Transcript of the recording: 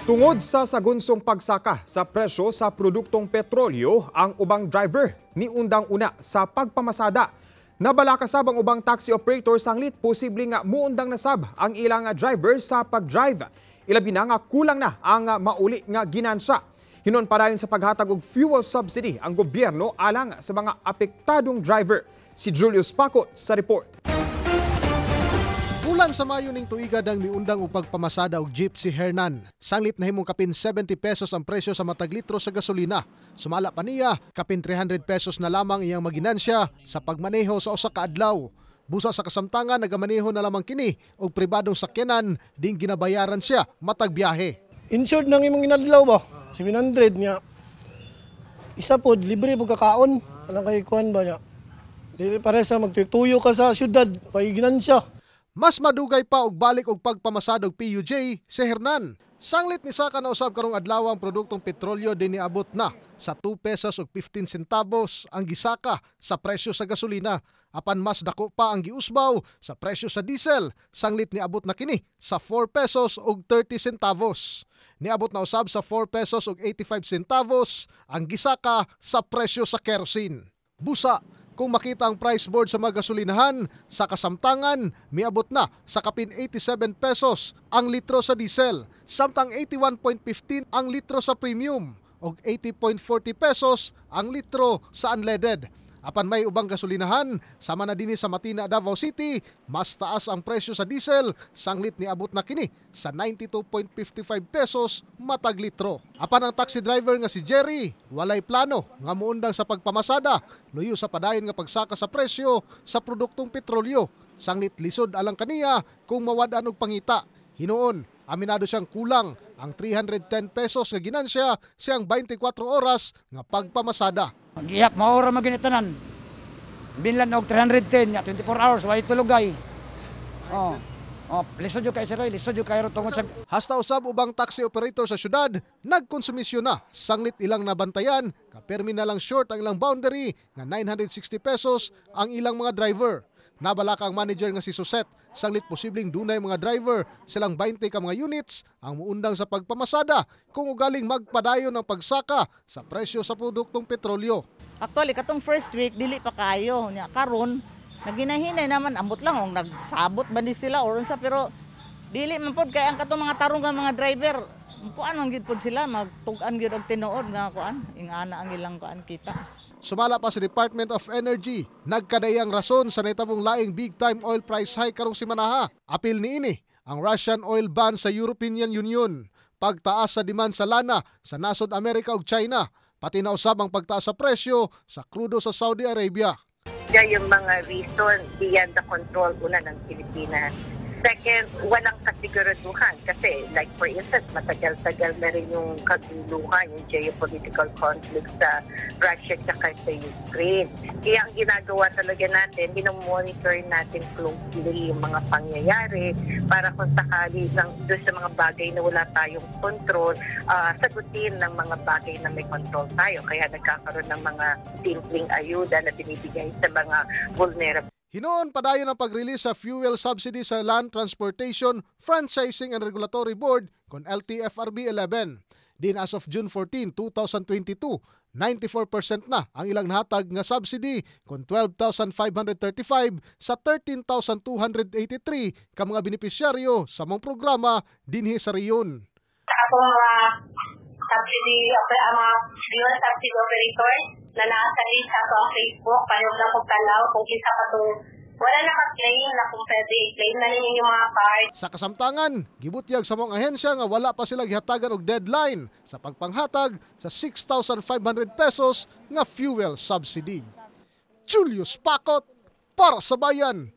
Tungod sa sagunsong pagsaka sa presyo sa produktong petrolyo, ang ubang driver ni undang una sa pagpamasada. Nabalakasab ang ubang taxi operator sanglit posible nga muundang nasab ang ilang driver sa pagdrive. Ilabi na nga kulang na ang mauli nga ginansya. Hinon pa sa paghatag og fuel subsidy ang gobyerno alang sa mga apektadong driver. Si Julius Paco sa report. Ulan sa Mayo ning tuiga dang niundang upag pamasada og jeep si Hernan. Sanglit na himong kapin 70 pesos ang presyo sa matag litro sa gasolina. Sumala pa niya, kapin 300 pesos na lamang iyang maginansya sa pagmaneho sa usa ka adlaw. Busa sa kasamtangan nagamaneho na lamang kini og pribadong sakyanan ding ginabayaran siya matag biyahe. Insured nang imong inadlaw ba? 700 niya. Isa pod libre pud kakaon. Anang kay kuan ba niya? Dili pare sa magtuyo ka sa syudad, pay ginansya. Mas madugay pa og balik og pagpamasadog PUJ si Hernan. Sanglit ni Saka na usab karong adlaw ang produktong petrolyo dinhi abot na sa 2 pesos og 15 centavos ang gisaka sa presyo sa gasolina apan mas dako pa ang giusbaw sa presyo sa diesel sanglit niabot na kini sa 4 pesos og 30 centavos niabot na usab sa 4 pesos og 85 centavos ang gisaka sa presyo sa kerosene busa kung makita ang price board sa mga gasolinahan, sa kasamtangan, miabot na sa kapin 87 pesos ang litro sa diesel, samtang 81.15 ang litro sa premium o 80.40 pesos ang litro sa unleaded apan may ubang gasolinahan sama na dinhi sa Matina Davao City mas taas ang presyo sa diesel sanglit ni abot na kini sa 92.55 pesos matag litro apan ang taxi driver nga si Jerry walay plano nga muundang sa pagpamasada luyo sa padayon nga pagsaka sa presyo sa produktong petrolyo sanglit lisod alang kaniya kung mawadan og pangita hinuon aminado siyang kulang ang 310 pesos nga ginansya siyang 24 oras nga pagpamasada. Magiyak maura maginitanan. Binlan og 310 nga 24 hours way tulugay. Oh. Oh, lisod yo kay Sir Roy, lisod yo kay tungod sa Hasta usab ubang taxi operator sa syudad nagkonsumisyon na. Sanglit ilang nabantayan, kapermi na lang short ang ilang boundary nga 960 pesos ang ilang mga driver. Nabalaka ang manager nga si Suset, sanglit posibleng dunay mga driver, silang 20 ka mga units ang muundang sa pagpamasada kung ugaling magpadayon ng pagsaka sa presyo sa produktong petrolyo. Actually, katong first week, dili pa kayo. Karon, naginahinay naman, amot lang, ang nagsabot ba ni sila or unsa, pero dili man pod kay ang katong mga tarong mga driver, kuan man gid pod sila magtugan gid og tinuod nga kuan ingana ang ilang kuan kita Sumala pa sa Department of Energy, nagkadayang rason sa naitabong laing big time oil price hike karong simanaha. Apil niini ang Russian oil ban sa European Union, pagtaas sa demand sa lana sa nasod Amerika ug China, pati na usab ang pagtaas sa presyo sa krudo sa Saudi Arabia. Yeah, yung mga reason beyond the control una ng Pilipinas Second, walang kasiguraduhan kasi like for instance, matagal-tagal na rin yung kaguluhan, yung geopolitical conflict sa Russia at sa Ukraine. Kaya ang ginagawa talaga natin, binomonitor natin closely yung mga pangyayari para kung sakali ng, doon sa mga bagay na wala tayong control, uh, sagutin ng mga bagay na may control tayo. Kaya nagkakaroon ng mga simpleng ayuda na binibigay sa mga vulnerable Hinoon padayon ang pag-release sa fuel subsidy sa Land Transportation Franchising and Regulatory Board kon LTFRB 11. Din as of June 14, 2022, 94% na ang ilang nahatag nga subsidy kon 12,535 sa 13,283 ka mga benepisyaryo sa mga programa dinhi sa riyon. Ako mga ah, subsidy, ang mga fuel subsidy operators, na nasa sa Facebook, pareho na kong tanaw kung kinsa ka itong wala na ka-claim na kung pwede i-claim na ninyo yung mga card. Sa kasamtangan, gibutyag sa mong ahensya nga wala pa sila gihatagan og deadline sa pagpanghatag sa 6,500 pesos nga fuel subsidy. Julius Pakot, para sa bayan.